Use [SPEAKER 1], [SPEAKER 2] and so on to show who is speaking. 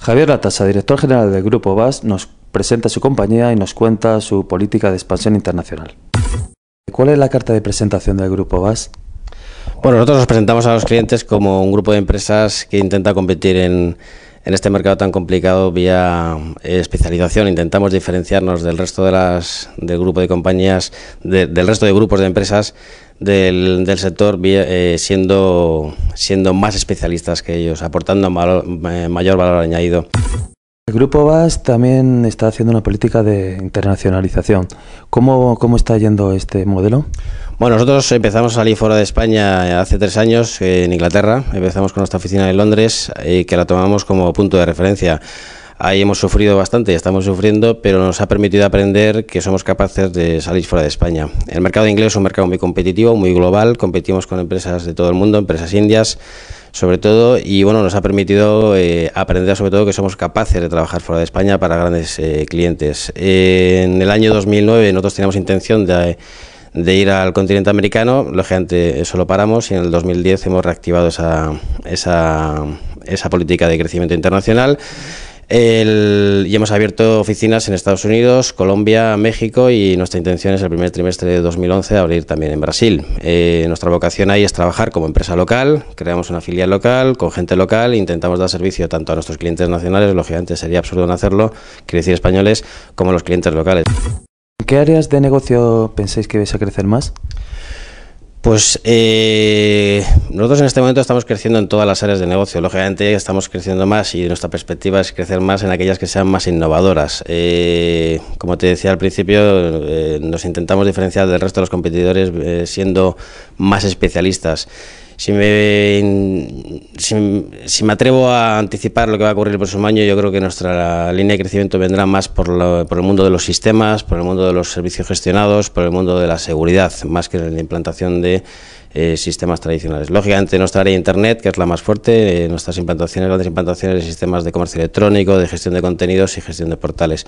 [SPEAKER 1] Javier Latasa, director general del Grupo VAS, nos presenta su compañía y nos cuenta su política de expansión internacional. ¿Cuál es la carta de presentación del Grupo VAS?
[SPEAKER 2] Bueno, nosotros nos presentamos a los clientes como un grupo de empresas que intenta competir en en este mercado tan complicado vía eh, especialización intentamos diferenciarnos del resto de las, del grupo de compañías, del resto de grupos de empresas del, sector eh, siendo, siendo más especialistas que ellos, aportando eh, mayor valor añadido.
[SPEAKER 1] El Grupo VAS también está haciendo una política de internacionalización. ¿Cómo, cómo está yendo este modelo?
[SPEAKER 2] Bueno, nosotros empezamos a salir fuera de España hace tres años, eh, en Inglaterra. Empezamos con nuestra oficina en Londres, y eh, que la tomamos como punto de referencia. Ahí hemos sufrido bastante, estamos sufriendo, pero nos ha permitido aprender que somos capaces de salir fuera de España. El mercado inglés es un mercado muy competitivo, muy global, competimos con empresas de todo el mundo, empresas indias sobre todo, y bueno, nos ha permitido eh, aprender sobre todo que somos capaces de trabajar fuera de España para grandes eh, clientes. en el año 2009 nosotros teníamos intención de ir al continente americano. Lógicamente eso lo paramos y en el 2010 hemos reactivado esa, esa política de crecimiento internacional y hemos abierto oficinas en Estados Unidos, Colombia, México y nuestra intención es el primer trimestre de 2011 abrir también en Brasil. Eh, nuestra vocación ahí es trabajar como empresa local, creamos una filial local, con gente local, intentamos dar servicio tanto a nuestros clientes nacionales, lógicamente sería absurdo no hacerlo, quiero decir españoles, como a los clientes locales.
[SPEAKER 1] ¿En qué áreas de negocio pensáis que vais a crecer más? Pues
[SPEAKER 2] eh, nosotros en este momento estamos creciendo en todas las áreas de negocio. Lógicamente estamos creciendo más y nuestra perspectiva es crecer más en aquellas que sean más innovadoras. Eh, como te decía al principio, eh, nos intentamos diferenciar del resto de los competidores siendo más especialistas si me, si, me atrevo a anticipar lo que va a ocurrir el próximo año, yo creo que nuestra línea de crecimiento vendrá más por, por el mundo de los sistemas, por el mundo de los servicios gestionados, por el mundo de la seguridad, más que en la implantación de eh, sistemas tradicionales. Lógicamente nuestra área de Internet, que es la más fuerte, eh, nuestras implantaciones, grandes implantaciones de sistemas de comercio electrónico, de gestión de contenidos y gestión de portales.